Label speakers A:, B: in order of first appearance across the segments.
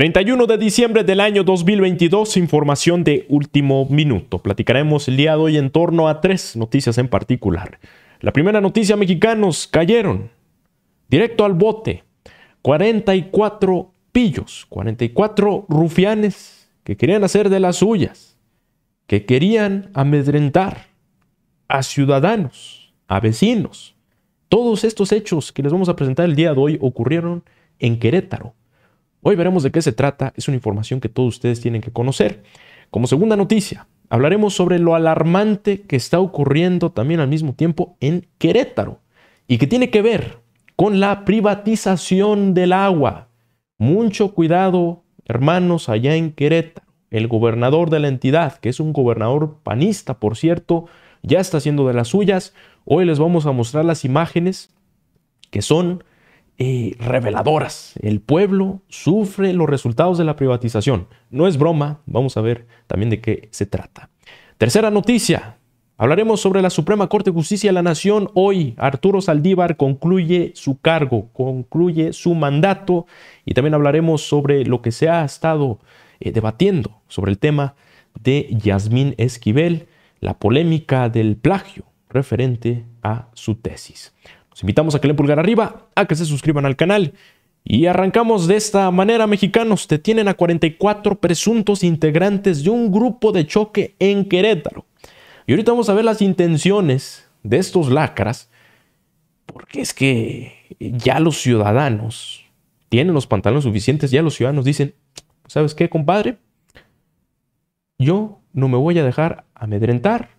A: 31 de diciembre del año 2022, información de último minuto. Platicaremos el día de hoy en torno a tres noticias en particular. La primera noticia, mexicanos cayeron directo al bote. 44 pillos, 44 rufianes que querían hacer de las suyas, que querían amedrentar a ciudadanos, a vecinos. Todos estos hechos que les vamos a presentar el día de hoy ocurrieron en Querétaro, Hoy veremos de qué se trata, es una información que todos ustedes tienen que conocer. Como segunda noticia, hablaremos sobre lo alarmante que está ocurriendo también al mismo tiempo en Querétaro y que tiene que ver con la privatización del agua. Mucho cuidado, hermanos, allá en Querétaro. El gobernador de la entidad, que es un gobernador panista, por cierto, ya está haciendo de las suyas. Hoy les vamos a mostrar las imágenes que son eh, reveladoras. El pueblo sufre los resultados de la privatización. No es broma, vamos a ver también de qué se trata. Tercera noticia, Hablaremos sobre la Suprema Corte de Justicia de la Nación hoy. Arturo Saldívar concluye su cargo, concluye su mandato y también hablaremos sobre lo que se ha estado eh, debatiendo sobre el tema de Yasmín Esquivel, la polémica del plagio referente a su tesis. Los invitamos a que le den pulgar arriba, a que se suscriban al canal. Y arrancamos de esta manera, mexicanos. Te tienen a 44 presuntos integrantes de un grupo de choque en Querétaro. Y ahorita vamos a ver las intenciones de estos lacras, porque es que ya los ciudadanos tienen los pantalones suficientes, ya los ciudadanos dicen, ¿sabes qué, compadre? Yo no me voy a dejar amedrentar,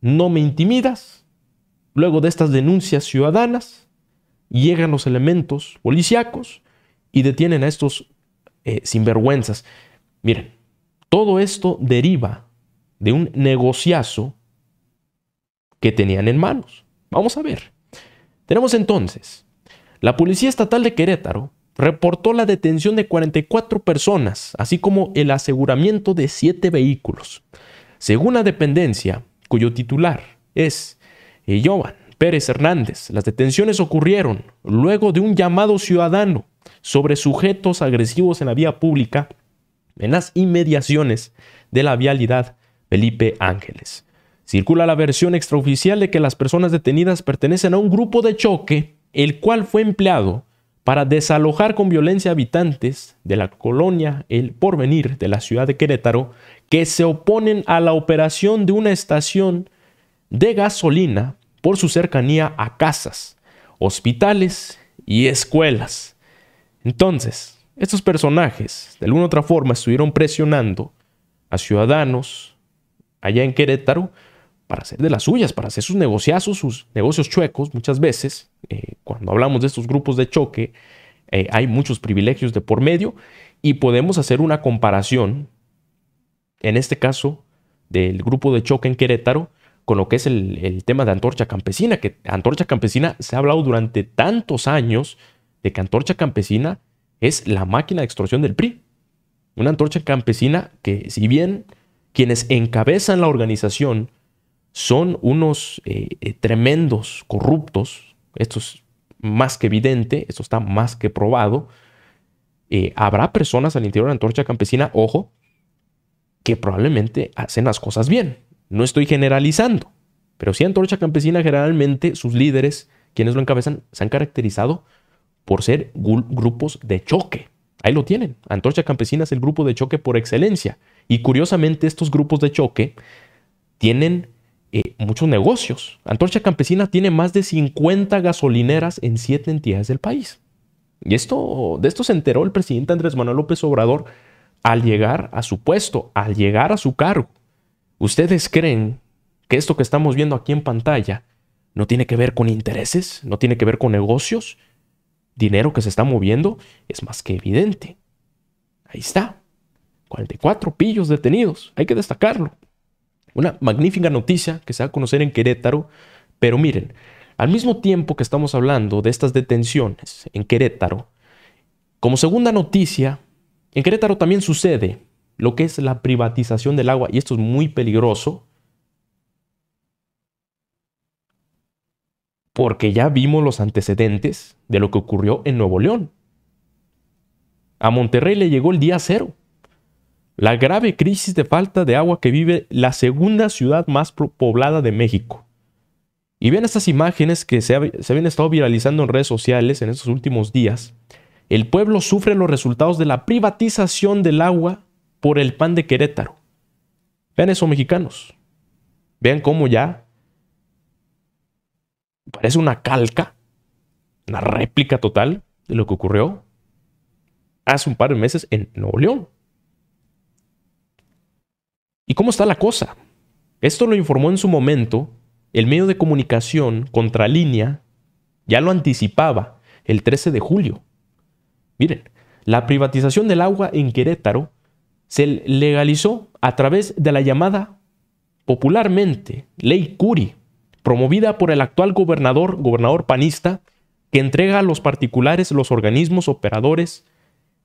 A: no me intimidas, Luego de estas denuncias ciudadanas, llegan los elementos policíacos y detienen a estos eh, sinvergüenzas. Miren, todo esto deriva de un negociazo que tenían en manos. Vamos a ver. Tenemos entonces, la Policía Estatal de Querétaro reportó la detención de 44 personas, así como el aseguramiento de 7 vehículos. Según la dependencia, cuyo titular es y Joan Pérez Hernández. Las detenciones ocurrieron luego de un llamado ciudadano sobre sujetos agresivos en la vía pública en las inmediaciones de la vialidad Felipe Ángeles. Circula la versión extraoficial de que las personas detenidas pertenecen a un grupo de choque, el cual fue empleado para desalojar con violencia habitantes de la colonia El Porvenir de la ciudad de Querétaro, que se oponen a la operación de una estación de gasolina por su cercanía a casas, hospitales y escuelas. Entonces, estos personajes de alguna u otra forma estuvieron presionando a ciudadanos allá en Querétaro para hacer de las suyas, para hacer sus negociazos, sus negocios chuecos. Muchas veces, eh, cuando hablamos de estos grupos de choque, eh, hay muchos privilegios de por medio y podemos hacer una comparación, en este caso, del grupo de choque en Querétaro con lo que es el, tema de Antorcha Campesina, que Antorcha Campesina se ha hablado durante tantos años de que Antorcha Campesina es la máquina de extorsión del PRI. Una Antorcha Campesina que si bien quienes encabezan la organización son unos eh, tremendos corruptos, esto es más que evidente, esto está más que probado, eh, habrá personas al interior de Antorcha Campesina, ojo, que probablemente hacen las cosas bien. No estoy generalizando, pero sí Antorcha Campesina generalmente sus líderes, quienes lo encabezan, se han caracterizado por ser grupos de choque. Ahí lo tienen. Antorcha Campesina es el grupo de choque por excelencia. Y curiosamente estos grupos de choque tienen eh, muchos negocios. Antorcha Campesina tiene más de 50 gasolineras en 7 entidades del país. Y esto, de esto se enteró el presidente Andrés Manuel López Obrador al llegar a su puesto, al llegar a su cargo. ¿Ustedes creen que esto que estamos viendo aquí en pantalla no tiene que ver con intereses? ¿No tiene que ver con negocios? ¿Dinero que se está moviendo? Es más que evidente. Ahí está. 44 pillos detenidos. Hay que destacarlo. Una magnífica noticia que se va a conocer en Querétaro. Pero miren, al mismo tiempo que estamos hablando de estas detenciones en Querétaro, como segunda noticia, en Querétaro también sucede lo que es la privatización del agua, y esto es muy peligroso, porque ya vimos los antecedentes de lo que ocurrió en Nuevo León. A Monterrey le llegó el día cero. La grave crisis de falta de agua que vive la segunda ciudad más poblada de México. Y vean estas imágenes que se, se habían estado viralizando en redes sociales en estos últimos días. El pueblo sufre los resultados de la privatización del agua por el pan de Querétaro. Vean eso, mexicanos. Vean cómo ya parece una calca, una réplica total de lo que ocurrió hace un par de meses en Nuevo León. ¿Y cómo está la cosa? Esto lo informó en su momento el medio de comunicación Contralínea, ya lo anticipaba el 13 de julio. Miren, la privatización del agua en Querétaro se legalizó a través de la llamada popularmente Ley Curi, promovida por el actual gobernador, gobernador panista, que entrega a los particulares los organismos operadores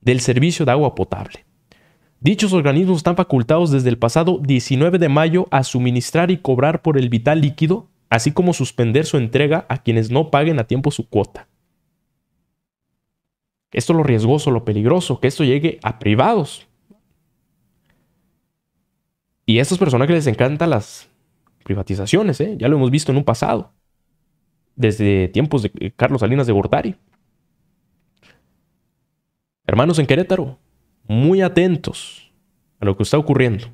A: del servicio de agua potable. Dichos organismos están facultados desde el pasado 19 de mayo a suministrar y cobrar por el vital líquido, así como suspender su entrega a quienes no paguen a tiempo su cuota. Esto es lo riesgoso, lo peligroso, que esto llegue a privados, y a estos personas que les encantan las privatizaciones, ¿eh? ya lo hemos visto en un pasado, desde tiempos de Carlos Salinas de Gortari. Hermanos en Querétaro, muy atentos a lo que está ocurriendo,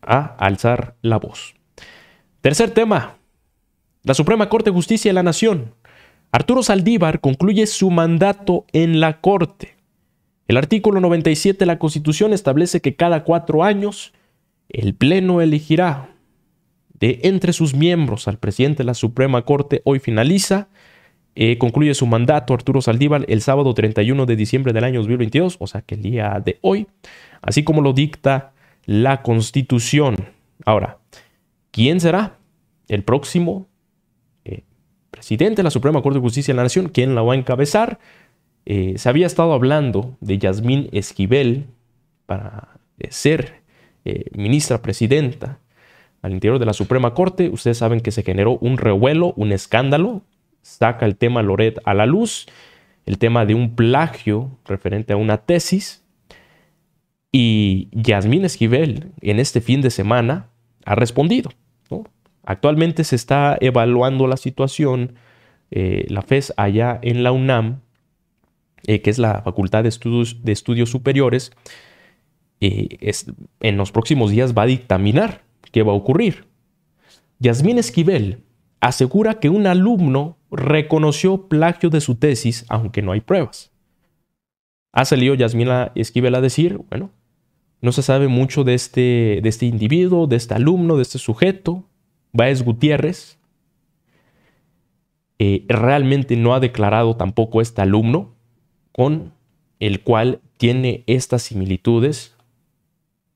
A: a alzar la voz. Tercer tema, la Suprema Corte de Justicia de la Nación. Arturo Saldívar concluye su mandato en la Corte. El artículo 97 de la Constitución establece que cada cuatro años el Pleno elegirá de entre sus miembros al presidente de la Suprema Corte. Hoy finaliza. Eh, concluye su mandato Arturo Saldívar el sábado 31 de diciembre del año 2022, o sea que el día de hoy, así como lo dicta la Constitución. Ahora, ¿quién será el próximo eh, presidente de la Suprema Corte de Justicia de la Nación? ¿Quién la va a encabezar? Eh, se había estado hablando de Yasmín Esquivel para ser eh, ministra presidenta al interior de la Suprema Corte, ustedes saben que se generó un revuelo, un escándalo, saca el tema Loret a la luz, el tema de un plagio referente a una tesis, y Yasmín Esquivel en este fin de semana ha respondido. Actualmente se está evaluando la situación, eh, la FES allá en la UNAM, eh, que es la Facultad de Estudios, de Estudios Superiores, eh, es, en los próximos días va a dictaminar qué va a ocurrir. Yasmín Esquivel asegura que un alumno reconoció plagio de su tesis, aunque no hay pruebas. Ha salido Yasmín Esquivel a decir, bueno, no se sabe mucho de este, de este individuo, de este alumno, de este sujeto, Baez Gutiérrez. Eh, realmente no ha declarado tampoco este alumno con el cual tiene estas similitudes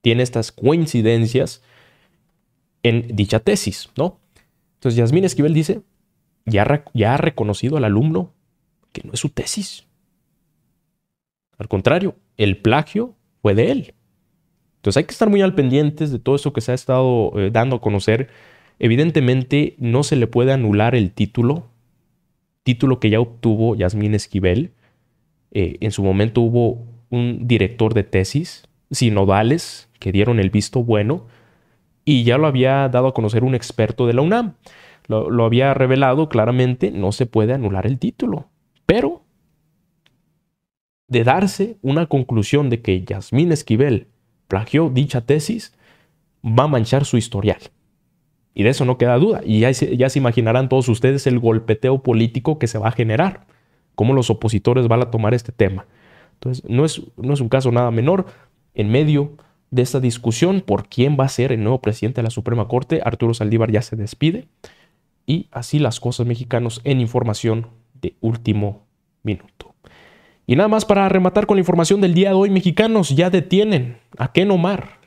A: tiene estas coincidencias en dicha tesis, ¿no? Entonces, Yasmín Esquivel dice, ya, ha reconocido al alumno que no es su tesis. Al contrario, el plagio fue de él. Entonces hay que estar muy al pendientes de todo eso que se ha estado eh, dando a conocer. Evidentemente no se le puede anular el título, título que ya obtuvo Yasmín Esquivel. Eh, en su momento hubo un director de tesis, Sinodales, que dieron el visto bueno y ya lo había dado a conocer un experto de la UNAM. Lo, había revelado claramente, no se puede anular el título. Pero, de darse una conclusión de que Yasmín Esquivel plagió dicha tesis, va a manchar su historial. Y de eso no queda duda. Y ya se, imaginarán todos ustedes el golpeteo político que se va a generar, cómo los opositores van a tomar este tema. Entonces, no es, no es un caso nada menor. En medio de esta discusión por quién va a ser el nuevo presidente de la Suprema Corte. Arturo Saldívar ya se despide. Y así las cosas mexicanos en información de último minuto. Y nada más para rematar con la información del día de hoy, mexicanos ya detienen a Ken Omar,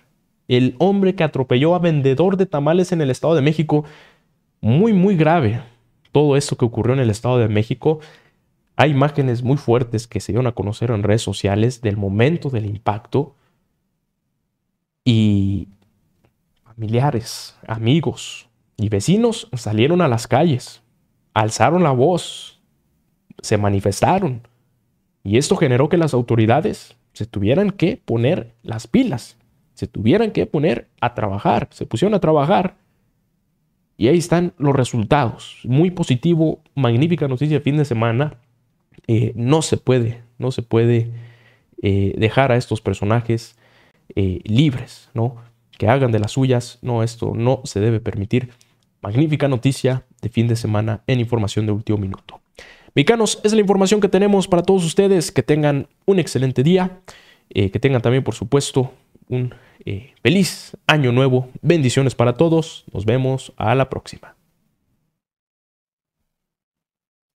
A: el hombre que atropelló a vendedor de tamales en el Estado de México. Muy, muy grave todo esto que ocurrió en el Estado de México. Hay imágenes muy fuertes que se dieron a conocer en redes sociales del momento del impacto y familiares, amigos y vecinos salieron a las calles, alzaron la voz, se manifestaron y esto generó que las autoridades se tuvieran que poner las pilas, se tuvieran que poner a trabajar, se pusieron a trabajar y ahí están los resultados. Muy positivo, magnífica noticia fin de semana. Eh, no se puede, no se puede eh, dejar a estos personajes eh, libres, ¿no? Que hagan de las suyas. No, esto no se debe permitir. Magnífica noticia de fin de semana en información de último minuto. Mexicanos, es la información que tenemos para todos ustedes. Que tengan un excelente día. Eh, que tengan también, por supuesto, un eh, feliz año nuevo. Bendiciones para todos. Nos vemos a la próxima.